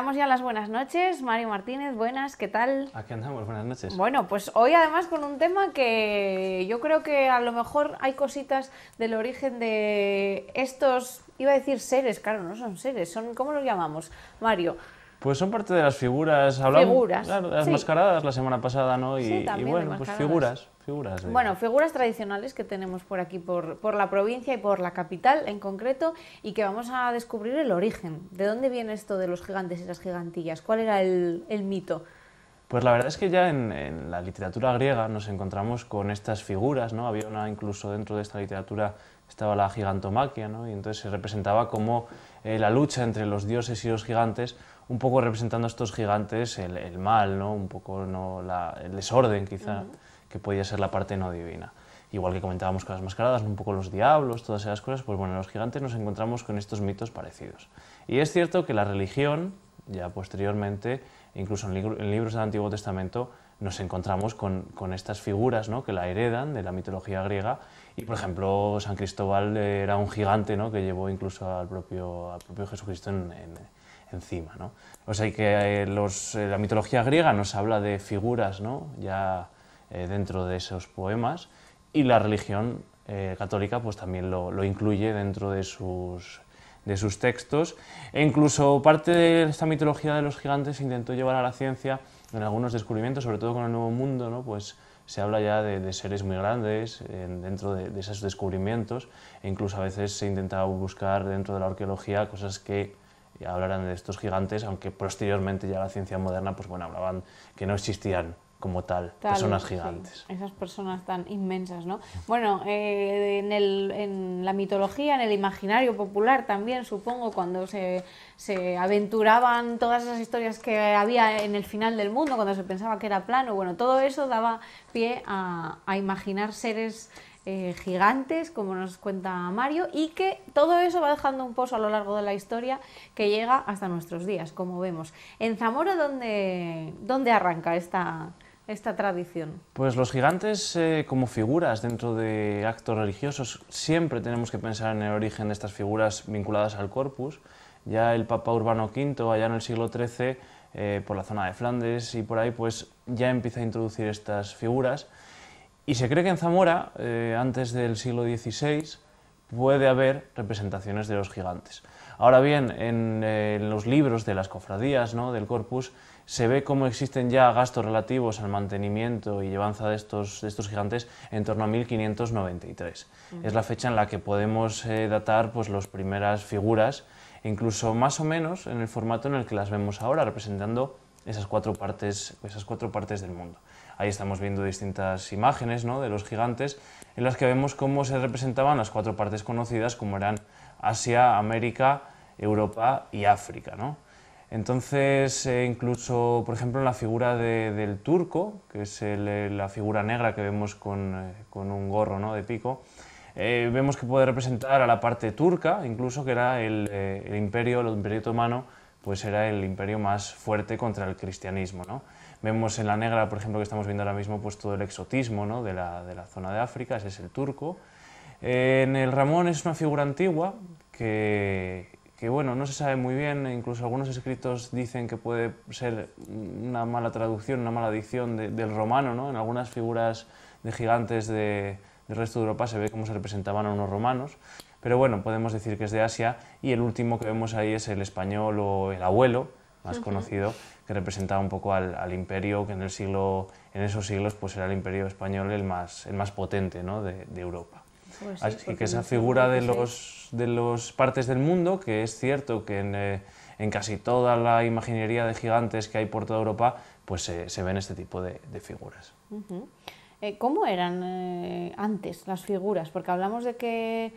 damos ya las buenas noches. Mario Martínez, buenas, ¿qué tal? Aquí andamos, buenas noches. Bueno, pues hoy además con un tema que yo creo que a lo mejor hay cositas del origen de estos, iba a decir seres, claro, no son seres, son, ¿cómo los llamamos, Mario? Pues son parte de las figuras. Hablamos, de las mascaradas la semana pasada, ¿no? Y, bueno, pues figuras. figuras bueno, figuras tradicionales que tenemos por aquí, por, la provincia y por la capital en concreto, y que vamos a descubrir el origen. ¿De dónde viene esto de los gigantes y las gigantillas? ¿Cuál era el, mito? Pues la verdad es que ya en, la literatura griega nos encontramos con estas figuras, ¿no? Había una, incluso dentro de esta literatura estaba la gigantomaquia, ¿no? Y entonces se representaba como eh, la lucha entre los dioses y los gigantes un poco representando a estos gigantes el, mal, ¿no? un poco ¿no? La, el desorden quizá, que podía ser la parte no divina. Igual que comentábamos con las mascaradas, un poco los diablos, todas esas cosas, pues bueno, en los gigantes nos encontramos con estos mitos parecidos. Y es cierto que la religión, ya posteriormente, incluso en, libros del Antiguo Testamento, nos encontramos con, estas figuras ¿no? que la heredan de la mitología griega. Y, por ejemplo, San Cristóbal era un gigante ¿no? que llevó incluso al propio, al propio Jesucristo en encima. ¿no? O sea que eh, eh, la mitología griega nos habla de figuras ¿no? ya eh, dentro de esos poemas y la religión católica pues también lo, incluye dentro de sus, de sus textos e incluso parte de esta mitología de los gigantes intentó llevar a la ciencia en algunos descubrimientos, sobre todo con el Nuevo Mundo, ¿no? pues se habla ya de, seres muy grandes dentro de, esos descubrimientos e incluso a veces se intentaba buscar dentro de la arqueología cosas que y hablarán de estos gigantes, aunque posteriormente ya la ciencia moderna, pues bueno, hablaban que no existían como tal, personas gigantes. esas personas tan inmensas, ¿no? Bueno, eh, en, la mitología, en el imaginario popular también, supongo, cuando se, aventuraban todas esas historias que había en el final del mundo, cuando se pensaba que era plano, bueno, todo eso daba pie a, a imaginar seres eh, gigantes, como nos cuenta Mario, y que todo eso va dejando un pozo a lo largo de la historia que llega hasta nuestros días, como vemos. En Zamora, ¿dónde, arranca esta, esta tradición? Pues los gigantes eh, como figuras dentro de actos religiosos, siempre tenemos que pensar en el origen de estas figuras vinculadas al corpus. Ya el Papa Urbano V, allá en el siglo XIII, eh, por la zona de Flandes y por ahí, pues ya empieza a introducir estas figuras y se cree que en Zamora, eh, antes del siglo XVI, puede haber representaciones de los gigantes. Ahora bien, eh, en, los libros de las cofradías, ¿no? del corpus, se ve cómo existen ya gastos relativos al mantenimiento y llevanza de estos, estos gigantes en torno a 1593. Es la fecha en la que podemos eh, datar pues, las primeras figuras, incluso más o menos en el formato en el que las vemos ahora, representando esas cuatro partes, esas cuatro partes del mundo. Ahí estamos viendo distintas imágenes ¿no? de los gigantes en las que vemos cómo se representaban las cuatro partes conocidas como eran Asia, América, Europa y África. Entonces, eh, incluso, por ejemplo, en la figura del turco, que es eh, la figura negra que vemos con, eh, un gorro ¿no? de pico, vemos que puede representar a la parte turca, incluso que era el, imperio, el imperio otomano, pues era el imperio más fuerte contra el cristianismo. ¿no? Vemos en la negra, por ejemplo, que estamos viendo ahora mismo, pues todo el exotismo ¿no? de, la, zona de África, ese es el turco. en el Ramón es una figura antigua que, bueno, no se sabe muy bien, incluso algunos escritos dicen que puede ser una mala traducción, una mala adición del romano, ¿no? En algunas figuras de gigantes del resto de Europa se ve cómo se representaban a unos romanos pero bueno, podemos decir que es de Asia y el último que vemos ahí es el español o el abuelo, más conocido, que representaba un poco al, imperio que en, el siglo, en esos siglos pues era el imperio español el más, el más potente ¿no? de, Europa. Y pues que esa figura de pues los, de los partes del mundo, que es cierto que eh, en, casi toda la imaginería de gigantes que hay por toda Europa, pues se ven este tipo de, figuras. Eh, ¿Cómo eran eh, antes las figuras? Porque hablamos de que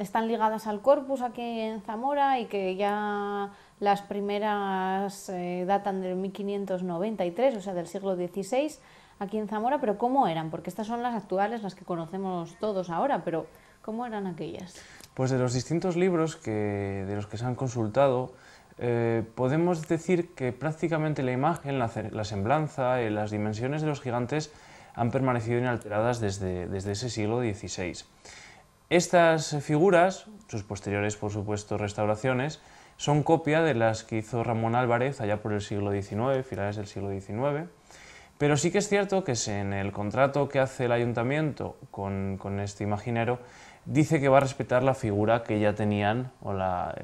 están ligadas al corpus aquí en Zamora y que ya las primeras eh, datan del 1593, o sea, del siglo XVI, aquí en Zamora, pero ¿cómo eran? Porque estas son las actuales, las que conocemos todos ahora, pero ¿cómo eran aquellas? Pues de los distintos libros que, de los que se han consultado, eh, podemos decir que prácticamente la imagen, la, semblanza y eh, las dimensiones de los gigantes han permanecido inalteradas desde, desde ese siglo XVI. Estas figuras, sus posteriores, por supuesto, restauraciones, son copia de las que hizo Ramón Álvarez allá por el siglo XIX, finales del siglo XIX, pero sí que es cierto que en el contrato que hace el ayuntamiento con, este imaginero dice que va a respetar la figura que ya tenían, o la,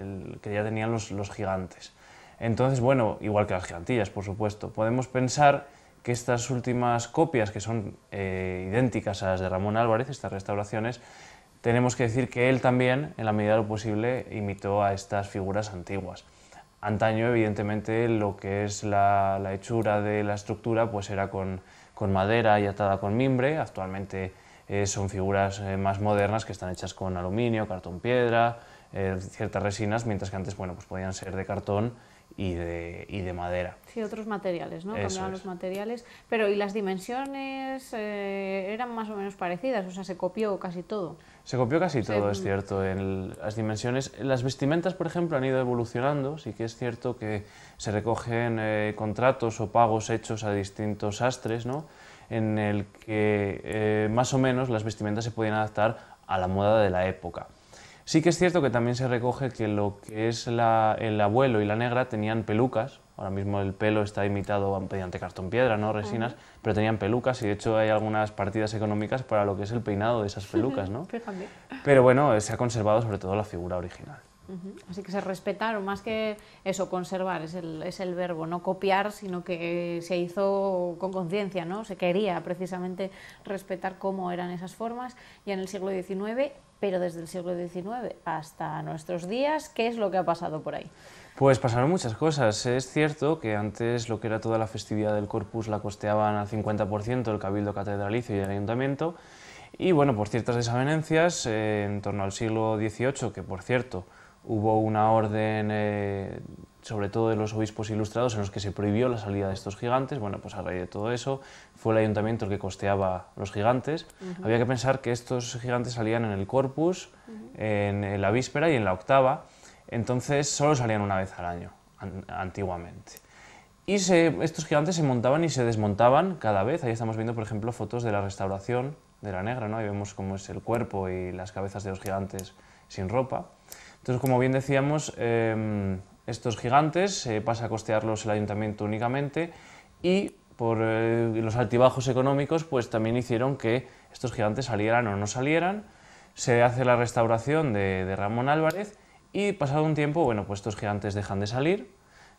que ya tenían los, gigantes. Entonces, bueno, igual que las gigantillas, por supuesto, podemos pensar que estas últimas copias, que son eh, idénticas a las de Ramón Álvarez, estas restauraciones, tenemos que decir que él también, en la medida de lo posible, imitó a estas figuras antiguas. Antaño, evidentemente, lo que es la, hechura de la estructura pues era con, madera y atada con mimbre. Actualmente eh, son figuras eh, más modernas que están hechas con aluminio, cartón piedra, eh, ciertas resinas, mientras que antes bueno, pues podían ser de cartón y de, de madera. Sí, otros materiales, ¿no? Cambiaban los materiales. Pero, ¿y las dimensiones eran más o menos parecidas? O sea, se copió casi todo. Se copió casi todo, es cierto. En las dimensiones, las vestimentas, por ejemplo, han ido evolucionando. Sí que es cierto que se recogen eh, contratos o pagos hechos a distintos astres, ¿no? En el que eh, más o menos las vestimentas se podían adaptar a la moda de la época. Sí que es cierto que también se recoge que lo que es el abuelo y la negra tenían pelucas, ahora mismo el pelo está imitado mediante cartón piedra, no resinas, pero tenían pelucas y de hecho hay algunas partidas económicas para lo que es el peinado de esas pelucas, ¿no? Pero bueno, se ha conservado sobre todo la figura original. Así que se respetaron, más que eso, conservar es el, verbo, no copiar, sino que se hizo con conciencia, ¿no? Se quería precisamente respetar cómo eran esas formas. y en el siglo XIX pero desde el siglo XIX hasta nuestros días, ¿qué es lo que ha pasado por ahí? Pues pasaron muchas cosas. Es cierto que antes lo que era toda la festividad del Corpus la costeaban al 50% el Cabildo Catedralicio y el Ayuntamiento, y bueno, por ciertas desavenencias, eh, en torno al siglo XVIII, que por cierto hubo una orden, eh, sobre todo de los obispos ilustrados, en los que se prohibió la salida de estos gigantes. Bueno, pues a raíz de todo eso fue el ayuntamiento el que costeaba los gigantes. Había que pensar que estos gigantes salían en el corpus, en, la víspera y en la octava. Entonces solo salían una vez al año, antiguamente. Y estos gigantes se montaban y se desmontaban cada vez. Ahí estamos viendo, por ejemplo, fotos de la restauración de la negra, ¿no? Ahí vemos cómo es el cuerpo y las cabezas de los gigantes sin ropa. Entonces, como bien decíamos, em, estos gigantes se pasa a costearlos el ayuntamiento únicamente y por eh, los altibajos económicos, pues también hicieron que estos gigantes salieran o no salieran. Se hace la restauración de, Ramón Álvarez y pasado un tiempo, bueno, pues estos gigantes dejan de salir.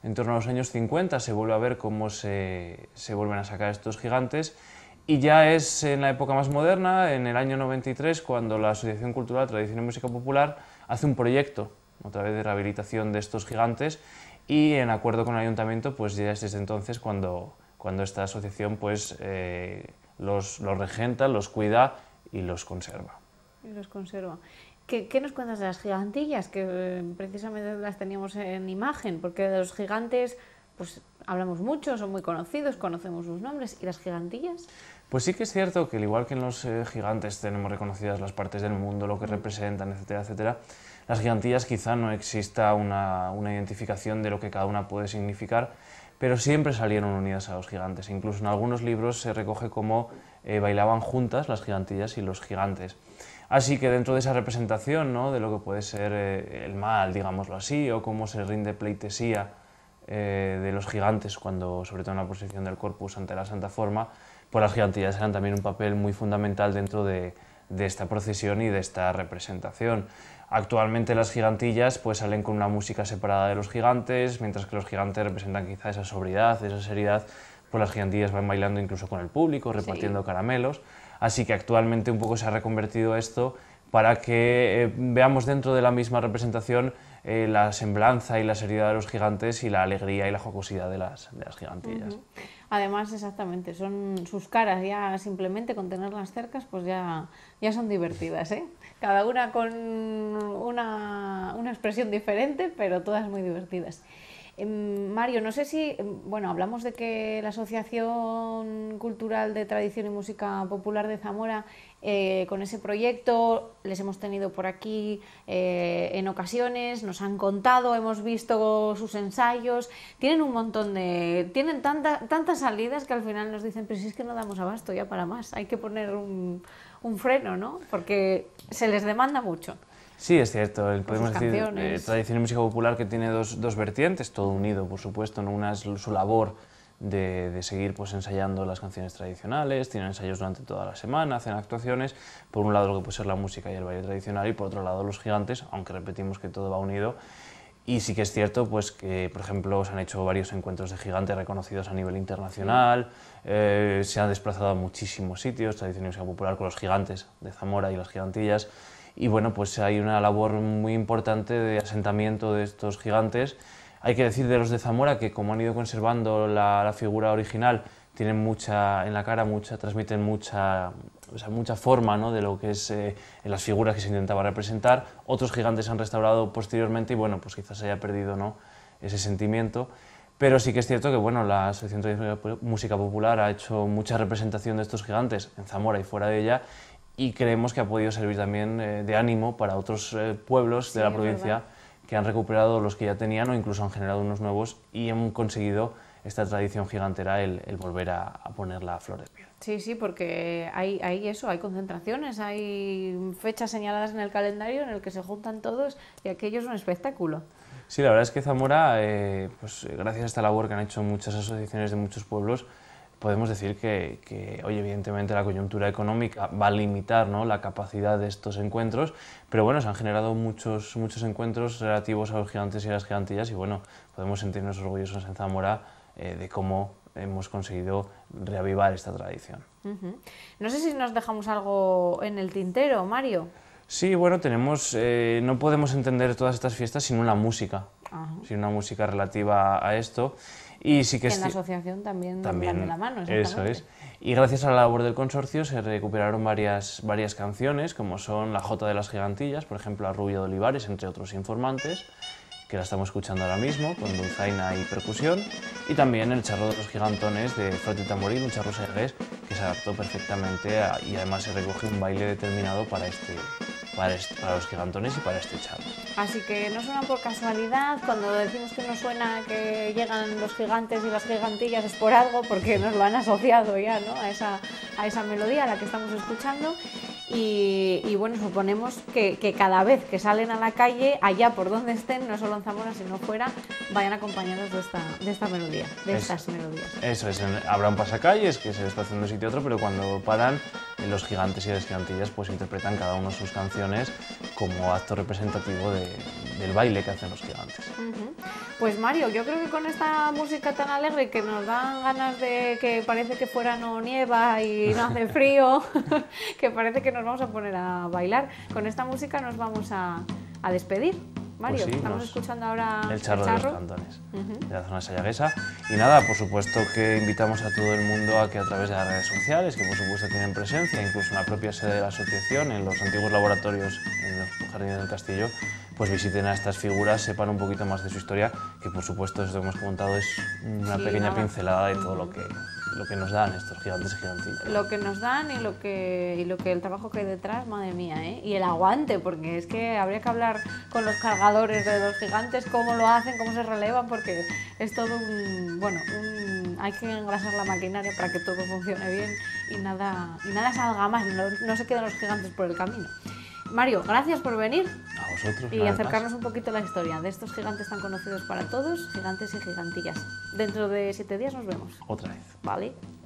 En torno a los años 50 se vuelve a ver cómo se, se vuelven a sacar estos gigantes y ya es en la época más moderna, en el año 93, cuando la Asociación Cultural Tradición y Música Popular hace un proyecto otra vez de rehabilitación de estos gigantes y en acuerdo con el ayuntamiento pues ya es desde entonces cuando, cuando esta asociación pues eh, los, los, regenta, los cuida y los conserva. Y los conserva. ¿Qué, nos cuentas de las gigantillas? Que eh, precisamente las teníamos en imagen, porque de los gigantes pues hablamos mucho, son muy conocidos, conocemos sus nombres. ¿Y las gigantillas? Pues sí que es cierto que al igual que en los eh, gigantes tenemos reconocidas las partes del mundo, lo que mm. representan, etcétera, etcétera, las gigantillas quizá no exista una, identificación de lo que cada una puede significar, pero siempre salieron unidas a los gigantes. Incluso en algunos libros se recoge cómo eh, bailaban juntas las gigantillas y los gigantes. Así que dentro de esa representación ¿no? de lo que puede ser eh, el mal, digámoslo así, o cómo se rinde pleitesía eh, de los gigantes, cuando, sobre todo en la posición del corpus ante la Santa Forma, pues las gigantillas eran también un papel muy fundamental dentro de, esta procesión y de esta representación. Actualmente las gigantillas pues salen con una música separada de los gigantes, mientras que los gigantes representan quizá esa sobriedad, esa seriedad, pues las gigantillas van bailando incluso con el público, repartiendo caramelos. Así que actualmente un poco se ha reconvertido esto para que eh, veamos dentro de la misma representación eh, la semblanza y la seriedad de los gigantes y la alegría y la jocosidad de las, de gigantillas. Además, exactamente, son sus caras ya simplemente con tenerlas cercas, pues ya, ya son divertidas, ¿eh? Cada una con una, expresión diferente, pero todas muy divertidas. Em, Mario, no sé si, em, bueno, hablamos de que la Asociación Cultural de Tradición y Música Popular de Zamora eh, con ese proyecto, les hemos tenido por aquí eh, en ocasiones, nos han contado, hemos visto sus ensayos, tienen un montón de... tienen tanta, tantas salidas que al final nos dicen, pero es que no damos abasto ya para más, hay que poner un, freno, ¿no? Porque se les demanda mucho. Sí, es cierto. El, podemos decir eh, tradición y música popular que tiene dos, vertientes, todo unido, por supuesto. ¿no? Una es su labor de, seguir pues, ensayando las canciones tradicionales, tienen ensayos durante toda la semana, hacen actuaciones, por un lado lo que puede ser la música y el baile tradicional y por otro lado los gigantes, aunque repetimos que todo va unido. Y sí que es cierto pues, que, por ejemplo, se han hecho varios encuentros de gigantes reconocidos a nivel internacional, eh, se han desplazado a muchísimos sitios, tradición y música popular con los gigantes de Zamora y las gigantillas, y bueno, pues hay una labor muy importante de asentamiento de estos gigantes hay que decir de los de Zamora que como han ido conservando la, figura original, tienen mucha en la cara, mucha, transmiten mucha, mucha forma ¿no? de lo que es eh, en las figuras que se intentaba representar. Otros gigantes se han restaurado posteriormente y bueno, pues quizás se haya perdido ¿no? ese sentimiento. Pero sí que es cierto que bueno, la Asociación de música popular ha hecho mucha representación de estos gigantes en Zamora y fuera de ella y creemos que ha podido servir también eh, de ánimo para otros eh, pueblos de la provincia que han recuperado los que ya tenían o incluso han generado unos nuevos y han conseguido esta tradición gigantera el, volver a, ponerla a flor de piel. Sí, sí, porque hay, eso, hay concentraciones, hay fechas señaladas en el calendario en el que se juntan todos y aquello es un espectáculo. Sí, la verdad es que Zamora, eh, pues eh, gracias a esta labor que han hecho muchas asociaciones de muchos pueblos, podemos decir que, hoy evidentemente la coyuntura económica va a limitar ¿no? la capacidad de estos encuentros, pero bueno, se han generado muchos, muchos encuentros relativos a los gigantes y a las gigantillas y bueno, podemos sentirnos orgullosos en Zamora eh, de cómo hemos conseguido reavivar esta tradición. No sé si nos dejamos algo en el tintero, Mario. Sí, bueno, tenemos, eh, no podemos entender todas estas fiestas sin una música, sin una música relativa a esto. Y sí que, que en la asociación también, también la mano. Eso es. Y gracias a la labor del consorcio se recuperaron varias, varias canciones, como son La Jota de las Gigantillas, por ejemplo, a Rubio de Olivares, entre otros informantes, que la estamos escuchando ahora mismo, con dulzaina y percusión, y también El Charro de los Gigantones de Frati Tamborín, un charro sergués, que se adaptó perfectamente y además se recogió un baile determinado para este, para, los gigantones y para este Así que no suena por casualidad, cuando decimos que no suena que llegan los gigantes y las gigantillas es por algo, porque nos lo han asociado ya ¿no? a, esa, a esa melodía a la que estamos escuchando. Y, bueno, suponemos que, cada vez que salen a la calle, allá por donde estén, no solo en Zamora, sino fuera, vayan acompañados de esta, de esta melodía, de estas melodías. Eso es, habrá un pasacalles que se está haciendo sitio otro, pero cuando paran los gigantes y las gigantillas pues interpretan cada uno sus canciones como acto representativo del baile que hacen los gigantes. Pues Mario, yo creo que con esta música tan alegre que nos dan ganas de que parece que fuera no nieva y no hace frío, que parece que nos vamos a poner a bailar, con esta música nos vamos a despedir. Mario, pues estamos escuchando ahora el charro, de los cantones, de la zona sayaguesa. Y nada, por supuesto que invitamos a todo el mundo a que a través de las redes sociales, que por supuesto tienen presencia, incluso en la propia sede de la asociación, en los antiguos laboratorios, en los jardines del castillo, pues visiten a estas figuras, sepan un poquito más de su historia, que por supuesto, esto que hemos contado es una pequeña pincelada de todo lo que lo que nos dan estos gigantes y Lo que nos dan y lo que, y lo que el trabajo que hay detrás, madre mía, ¿eh? Y el aguante, porque es que habría que hablar con los cargadores de los gigantes, cómo lo hacen, cómo se relevan, porque es todo un, bueno, hay que engrasar la maquinaria para que todo funcione bien y nada, y nada salga más, no, no se quedan los gigantes por el camino. Mario, gracias por venir. A Y acercarnos un poquito a la historia de estos gigantes tan conocidos para todos, gigantes y gigantillas. Dentro de siete días nos vemos. Otra vez. Vale.